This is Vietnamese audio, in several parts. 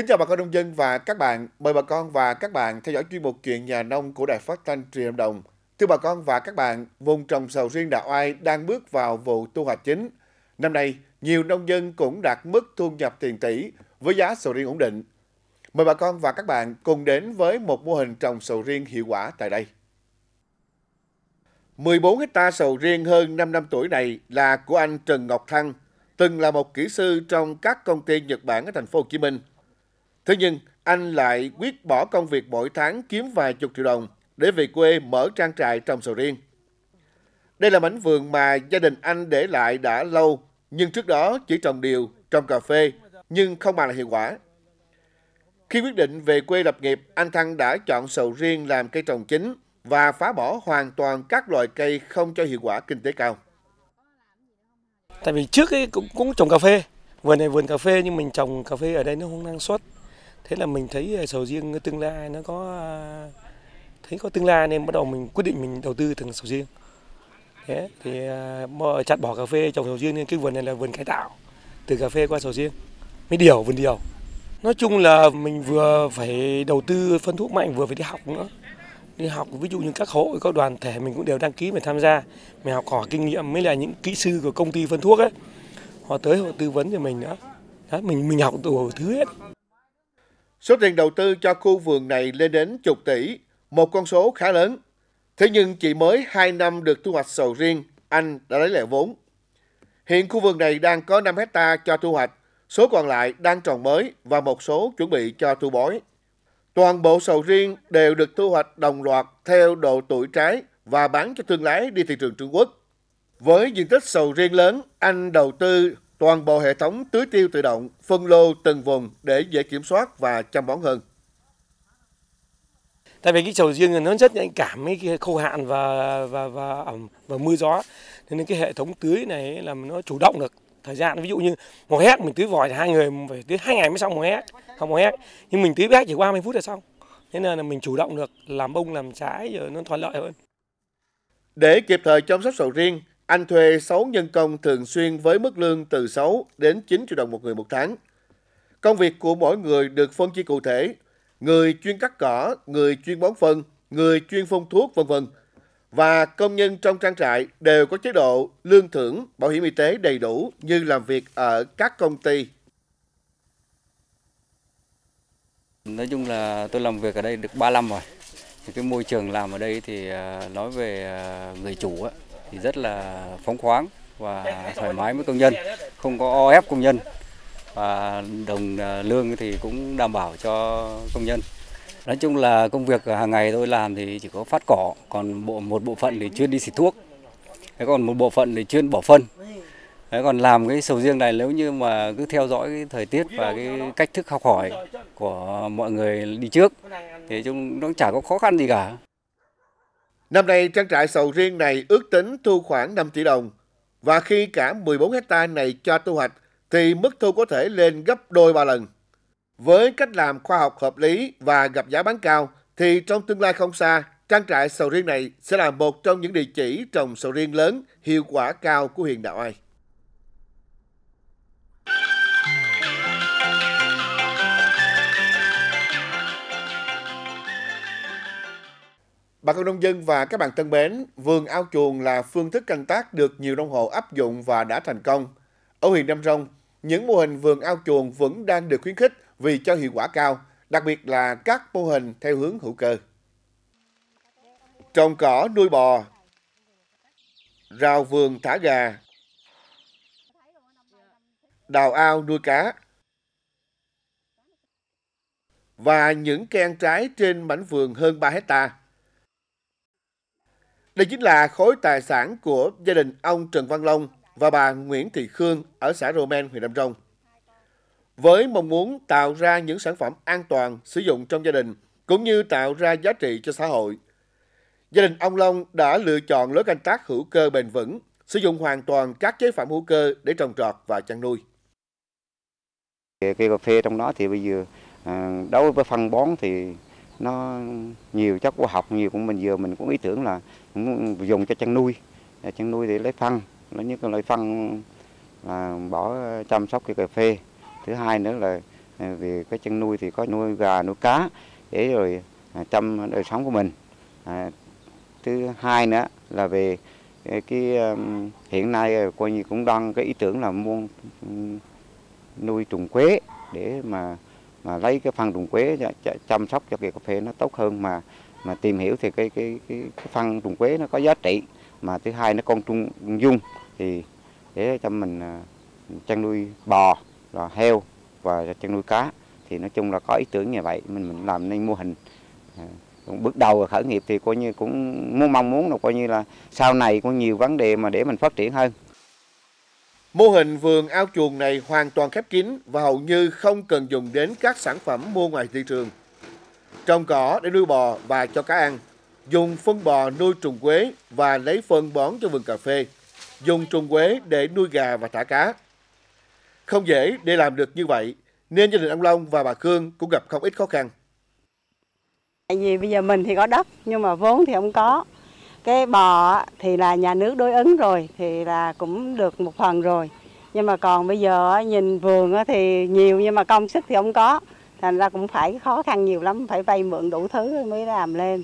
Kính chào bà con nông dân và các bạn. Mời bà con và các bạn theo dõi chuyên mục chuyện nhà nông của Đài Phát thanh Truyền Lâm Đồng. Thưa bà con và các bạn, vùng trồng sầu riêng đạo ai đang bước vào vụ thu hoạch chính. Năm nay, nhiều nông dân cũng đạt mức thu nhập tiền tỷ với giá sầu riêng ổn định. Mời bà con và các bạn cùng đến với một mô hình trồng sầu riêng hiệu quả tại đây. 14 hecta sầu riêng hơn 5 năm tuổi này là của anh Trần Ngọc Thăng, từng là một kỹ sư trong các công ty Nhật Bản ở thành phố Hồ Chí Minh Thế nhưng, anh lại quyết bỏ công việc mỗi tháng kiếm vài chục triệu đồng để về quê mở trang trại trồng sầu riêng. Đây là mảnh vườn mà gia đình anh để lại đã lâu, nhưng trước đó chỉ trồng điều, trồng cà phê, nhưng không mang lại hiệu quả. Khi quyết định về quê lập nghiệp, anh Thăng đã chọn sầu riêng làm cây trồng chính và phá bỏ hoàn toàn các loại cây không cho hiệu quả kinh tế cao. Tại vì trước ấy cũng, cũng trồng cà phê, vườn này vườn cà phê nhưng mình trồng cà phê ở đây nó không năng suất, thế là mình thấy ờ, sầu riêng tương lai nó có ờ, thấy có tương lai nên bắt đầu mình quyết định mình đầu tư thành sầu riêng thế thì ờ, chặt bỏ cà phê trồng sầu riêng nên cái vườn này là vườn cải tạo từ cà phê qua sầu riêng mới điều vườn điều nói chung là mình vừa phải đầu tư phân thuốc mạnh vừa phải đi học nữa đi học ví dụ như các hội các đoàn thể mình cũng đều đăng ký để tham gia mình học hỏi kinh nghiệm mới là những kỹ sư của công ty phân thuốc ấy họ tới họ tư vấn cho mình nữa đó, mình mình học đủ thứ hết Số tiền đầu tư cho khu vườn này lên đến chục tỷ, một con số khá lớn. Thế nhưng chỉ mới 2 năm được thu hoạch sầu riêng, anh đã lấy lại vốn. Hiện khu vườn này đang có 5 hecta cho thu hoạch, số còn lại đang trồng mới và một số chuẩn bị cho thu bói. Toàn bộ sầu riêng đều được thu hoạch đồng loạt theo độ tuổi trái và bán cho thương lái đi thị trường Trung Quốc. Với diện tích sầu riêng lớn, anh đầu tư toàn bộ hệ thống tưới tiêu tự động, phân lô từng vùng để dễ kiểm soát và chăm bón hơn. Tại vì cái sầu riêng nó rất nhạy cảm với cái khô hạn và và và ẩm và mưa gió, nên cái hệ thống tưới này là nó chủ động được thời gian ví dụ như một hét mình tưới vòi thì hai người phải tưới hai ngày mới xong một hét không một hét nhưng mình tưới bác chỉ qua 30 phút là xong thế nên là mình chủ động được làm bông làm trái rồi nó thuận lợi hơn để kịp thời chăm sóc sầu riêng anh thuê 6 nhân công thường xuyên với mức lương từ 6 đến 9 triệu đồng một người một tháng. Công việc của mỗi người được phân chia cụ thể, người chuyên cắt cỏ, người chuyên bón phân, người chuyên phun thuốc vân vân. Và công nhân trong trang trại đều có chế độ lương thưởng, bảo hiểm y tế đầy đủ như làm việc ở các công ty. Nói chung là tôi làm việc ở đây được 3 năm rồi. Thì cái môi trường làm ở đây thì à, nói về à, người chủ á, thì rất là phóng khoáng và thoải mái với công nhân, không có o ép công nhân và đồng à, lương thì cũng đảm bảo cho công nhân. Nói chung là công việc hàng ngày tôi làm thì chỉ có phát cỏ, còn bộ một bộ phận thì chuyên đi xịt thuốc. Thế còn một bộ phận thì chuyên bỏ phân. Đấy, còn làm cái sầu riêng này nếu như mà cứ theo dõi cái thời tiết và cái cách thức học hỏi của mọi người đi trước thì chúng nó chả có khó khăn gì cả. Năm nay, trang trại sầu riêng này ước tính thu khoảng 5 tỷ đồng. Và khi cả 14 hecta này cho thu hoạch, thì mức thu có thể lên gấp đôi ba lần. Với cách làm khoa học hợp lý và gặp giá bán cao, thì trong tương lai không xa, trang trại sầu riêng này sẽ là một trong những địa chỉ trồng sầu riêng lớn, hiệu quả cao của huyện Đạo Ai. Bà con nông dân và các bạn thân mến, vườn ao chuồng là phương thức canh tác được nhiều nông hộ áp dụng và đã thành công. Ở huyện Nam Rông, những mô hình vườn ao chuồng vẫn đang được khuyến khích vì cho hiệu quả cao, đặc biệt là các mô hình theo hướng hữu cơ. Trồng cỏ nuôi bò, rào vườn thả gà, đào ao nuôi cá và những cây ăn trái trên mảnh vườn hơn 3 hectare đây chính là khối tài sản của gia đình ông Trần Văn Long và bà Nguyễn Thị Khương ở xã Romen, huyện Đam Rồng. Với mong muốn tạo ra những sản phẩm an toàn sử dụng trong gia đình cũng như tạo ra giá trị cho xã hội, gia đình ông Long đã lựa chọn lối canh tác hữu cơ bền vững, sử dụng hoàn toàn các chế phẩm hữu cơ để trồng trọt và chăn nuôi. Cây cà phê trong đó thì bây giờ à, đối với phân bón thì nó nhiều chất khoa học nhiều cũng mình vừa mình cũng ý tưởng là dùng cho chăn nuôi ờ, chăn nuôi để lấy phân lấy nhất là lấy phân là bỏ chăm sóc cây cà phê thứ hai nữa là ờ, vì cái chăn nuôi thì có nuôi gà nuôi cá để rồi ờ, chăm đời sống của mình à, thứ hai nữa là về cái hiện nay coi như cũng đang cái ý tưởng là mua nuôi trùng quế để mà mà lấy cái phân trùng quế chăm sóc cho cây cà phê nó tốt hơn mà mà tìm hiểu thì cái cái cái, cái phân trùng quế nó có giá trị mà thứ hai nó con trung dung thì để cho mình à, chăn nuôi bò là heo và chăn nuôi cá thì nói chung là có ý tưởng như vậy mình mình làm nên mô hình à, bước đầu khởi nghiệp thì coi như cũng muốn mong muốn là coi như là sau này có nhiều vấn đề mà để mình phát triển hơn Mô hình vườn ao chuồng này hoàn toàn khép kín và hầu như không cần dùng đến các sản phẩm mua ngoài thị trường. Trồng cỏ để nuôi bò và cho cá ăn, dùng phân bò nuôi trùng quế và lấy phân bón cho vườn cà phê, dùng trùng quế để nuôi gà và thả cá. Không dễ để làm được như vậy, nên gia đình ông Long và bà Khương cũng gặp không ít khó khăn. Tại vì bây giờ mình thì có đất, nhưng mà vốn thì không có cái bò thì là nhà nước đối ứng rồi thì là cũng được một phần rồi nhưng mà còn bây giờ nhìn vườn thì nhiều nhưng mà công sức thì không có thành ra cũng phải khó khăn nhiều lắm phải vay mượn đủ thứ mới làm lên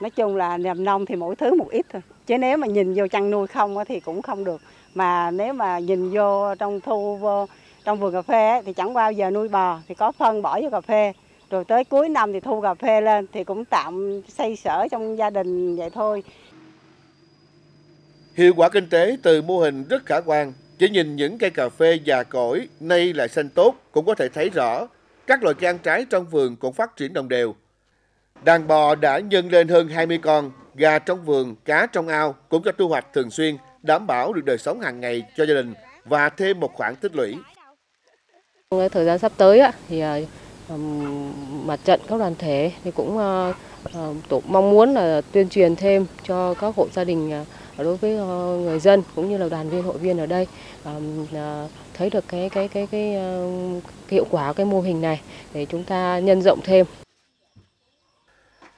nói chung là làm nông thì mỗi thứ một ít thôi chứ nếu mà nhìn vô chăn nuôi không thì cũng không được mà nếu mà nhìn vô trong thu vô trong vườn cà phê thì chẳng bao giờ nuôi bò thì có phân bỏ vô cà phê rồi tới cuối năm thì thu cà phê lên thì cũng tạm xây sở trong gia đình vậy thôi Hiệu quả kinh tế từ mô hình rất khả quan. Chỉ nhìn những cây cà phê già cỗi nay lại xanh tốt cũng có thể thấy rõ các loài cây ăn trái trong vườn cũng phát triển đồng đều. Đàn bò đã nhân lên hơn 20 con, gà trong vườn, cá trong ao cũng cho thu hoạch thường xuyên, đảm bảo được đời sống hàng ngày cho gia đình và thêm một khoản tích lũy. Thời gian sắp tới thì à, mặt trận các đoàn thể thì cũng à, à, tổ mong muốn là tuyên truyền thêm cho các hộ gia đình đối với ờ, người dân cũng như là đoàn viên hội viên ở đây ờ, ờ, thấy được cái cái cái cái hiệu quả cái mô hình này để chúng ta nhân rộng thêm.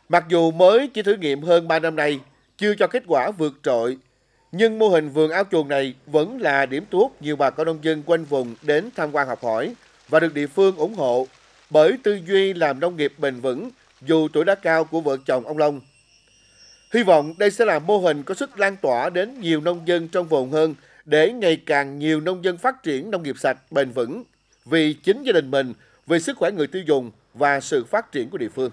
Mặc dù mới chỉ thử nghiệm hơn 3 năm nay, chưa cho kết quả vượt trội, nhưng mô hình vườn áo chuồng này vẫn là điểm thu hút nhiều bà con nông dân quanh vùng đến tham quan học hỏi và được địa phương ủng hộ bởi tư duy làm nông nghiệp bền vững dù tuổi đã cao của vợ chồng ông Long Hy vọng đây sẽ là mô hình có sức lan tỏa đến nhiều nông dân trong vùng hơn để ngày càng nhiều nông dân phát triển nông nghiệp sạch bền vững vì chính gia đình mình, vì sức khỏe người tiêu dùng và sự phát triển của địa phương.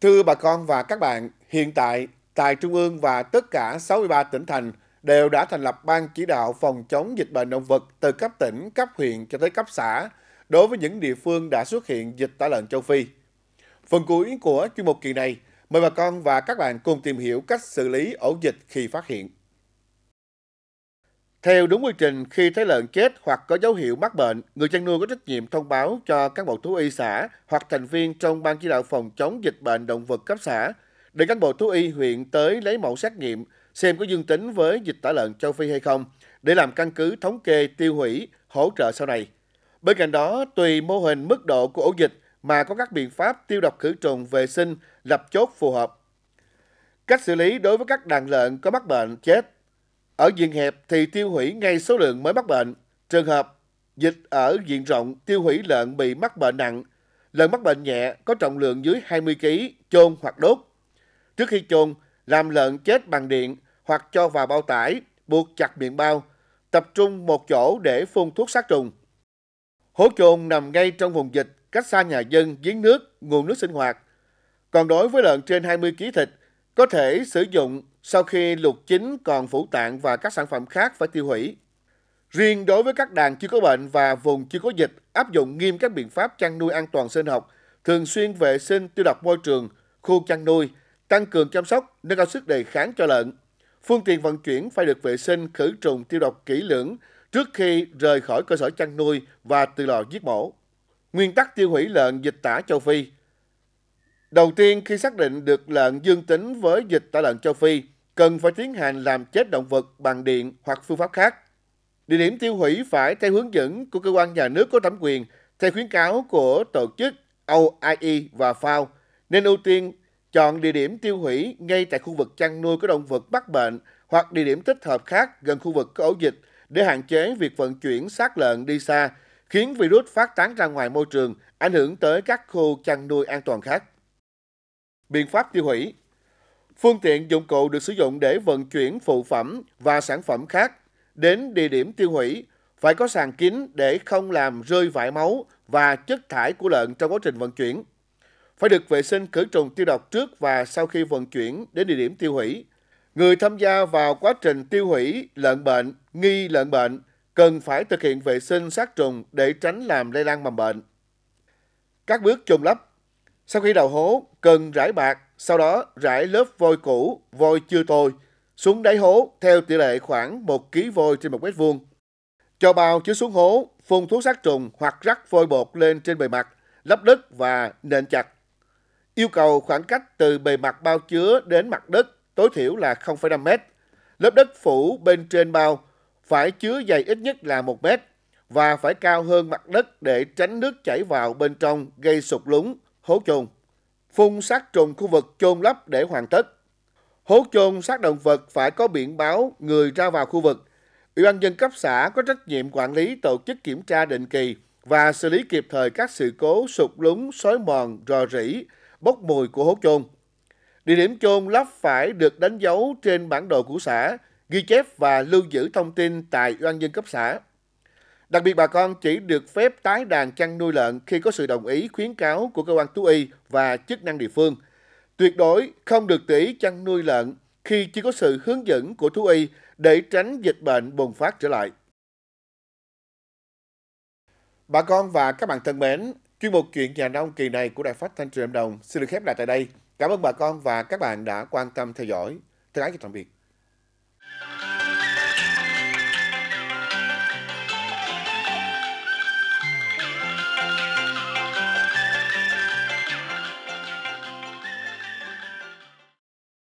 Thưa bà con và các bạn, hiện tại tại Trung ương và tất cả 63 tỉnh thành – đều đã thành lập ban chỉ đạo phòng chống dịch bệnh động vật từ cấp tỉnh, cấp huyện cho tới cấp xã đối với những địa phương đã xuất hiện dịch tả lợn châu Phi. Phần cuối của chuyên mục kỳ này, mời bà con và các bạn cùng tìm hiểu cách xử lý ổ dịch khi phát hiện. Theo đúng quy trình, khi thấy lợn chết hoặc có dấu hiệu mắc bệnh, người chăn nuôi có trách nhiệm thông báo cho cán bộ thú y xã hoặc thành viên trong ban chỉ đạo phòng chống dịch bệnh động vật cấp xã để cán bộ thú y huyện tới lấy mẫu xét nghiệm xem có dương tính với dịch tả lợn châu Phi hay không để làm căn cứ thống kê tiêu hủy, hỗ trợ sau này. Bên cạnh đó, tùy mô hình mức độ của ổ dịch mà có các biện pháp tiêu độc khử trùng vệ sinh, lập chốt phù hợp. Cách xử lý đối với các đàn lợn có mắc bệnh chết. Ở diện hẹp thì tiêu hủy ngay số lượng mới mắc bệnh. Trường hợp dịch ở diện rộng tiêu hủy lợn bị mắc bệnh nặng, lợn mắc bệnh nhẹ có trọng lượng dưới 20 kg, chôn hoặc đốt. Trước khi chôn, làm lợn chết bằng điện hoặc cho vào bao tải, buộc chặt miệng bao, tập trung một chỗ để phun thuốc sát trùng. Hố chuồng nằm ngay trong vùng dịch, cách xa nhà dân, giếng nước, nguồn nước sinh hoạt. Còn đối với lợn trên 20 kg thịt, có thể sử dụng sau khi luộc chín còn phủ tạng và các sản phẩm khác phải tiêu hủy. Riêng đối với các đàn chưa có bệnh và vùng chưa có dịch, áp dụng nghiêm các biện pháp chăn nuôi an toàn sinh học, thường xuyên vệ sinh tiêu độc môi trường, khu chăn nuôi, tăng cường chăm sóc, nâng cao sức đề kháng cho lợn. Phương tiện vận chuyển phải được vệ sinh, khử trùng, tiêu độc kỹ lưỡng trước khi rời khỏi cơ sở chăn nuôi và từ lò giết mổ. Nguyên tắc tiêu hủy lợn dịch tả châu Phi Đầu tiên, khi xác định được lợn dương tính với dịch tả lợn châu Phi, cần phải tiến hành làm chết động vật bằng điện hoặc phương pháp khác. Địa điểm tiêu hủy phải theo hướng dẫn của cơ quan nhà nước có thẩm quyền, theo khuyến cáo của tổ chức OIE và FAO, nên ưu tiên chọn địa điểm tiêu hủy ngay tại khu vực chăn nuôi có động vật mắc bệnh hoặc địa điểm thích hợp khác gần khu vực có ổ dịch để hạn chế việc vận chuyển xác lợn đi xa, khiến virus phát tán ra ngoài môi trường, ảnh hưởng tới các khu chăn nuôi an toàn khác. Biện pháp tiêu hủy Phương tiện dụng cụ được sử dụng để vận chuyển phụ phẩm và sản phẩm khác đến địa điểm tiêu hủy phải có sàn kín để không làm rơi vải máu và chất thải của lợn trong quá trình vận chuyển phải được vệ sinh khử trùng tiêu độc trước và sau khi vận chuyển đến địa điểm tiêu hủy. Người tham gia vào quá trình tiêu hủy lợn bệnh, nghi lợn bệnh cần phải thực hiện vệ sinh sát trùng để tránh làm lây lan mầm bệnh. Các bước chôn lấp Sau khi đào hố, cần rải bạc, sau đó rải lớp vôi cũ, vôi chưa thôi, xuống đáy hố theo tỷ lệ khoảng 1 kg vôi trên 1 mét vuông. Cho bao chứa xuống hố, phun thuốc sát trùng hoặc rắc vôi bột lên trên bề mặt, lấp đất và nện chặt Yêu cầu khoảng cách từ bề mặt bao chứa đến mặt đất tối thiểu là 0,5 mét. Lớp đất phủ bên trên bao phải chứa dày ít nhất là 1 mét và phải cao hơn mặt đất để tránh nước chảy vào bên trong gây sụt lún, hố chôn. Phun sát trùng khu vực chôn lấp để hoàn tất. Hố chôn xác động vật phải có biển báo người ra vào khu vực. Ủy ban dân cấp xã có trách nhiệm quản lý tổ chức kiểm tra định kỳ và xử lý kịp thời các sự cố sụt lún, xói mòn, rò rỉ, bốc mùi của hố chôn. Địa điểm chôn lấp phải được đánh dấu trên bản đồ của xã, ghi chép và lưu giữ thông tin tại ủy ban dân cấp xã. Đặc biệt bà con chỉ được phép tái đàn chăn nuôi lợn khi có sự đồng ý khuyến cáo của cơ quan thú y và chức năng địa phương. Tuyệt đối không được tỉ chăn nuôi lợn khi chưa có sự hướng dẫn của thú y để tránh dịch bệnh bùng phát trở lại. Bà con và các bạn thân mến, Chuyên mục chuyện nhà nông kỳ này của Đài Phát Thanh truyền Đồng xin được khép lại tại đây. Cảm ơn bà con và các bạn đã quan tâm theo dõi. Thân ái chào tạm biệt.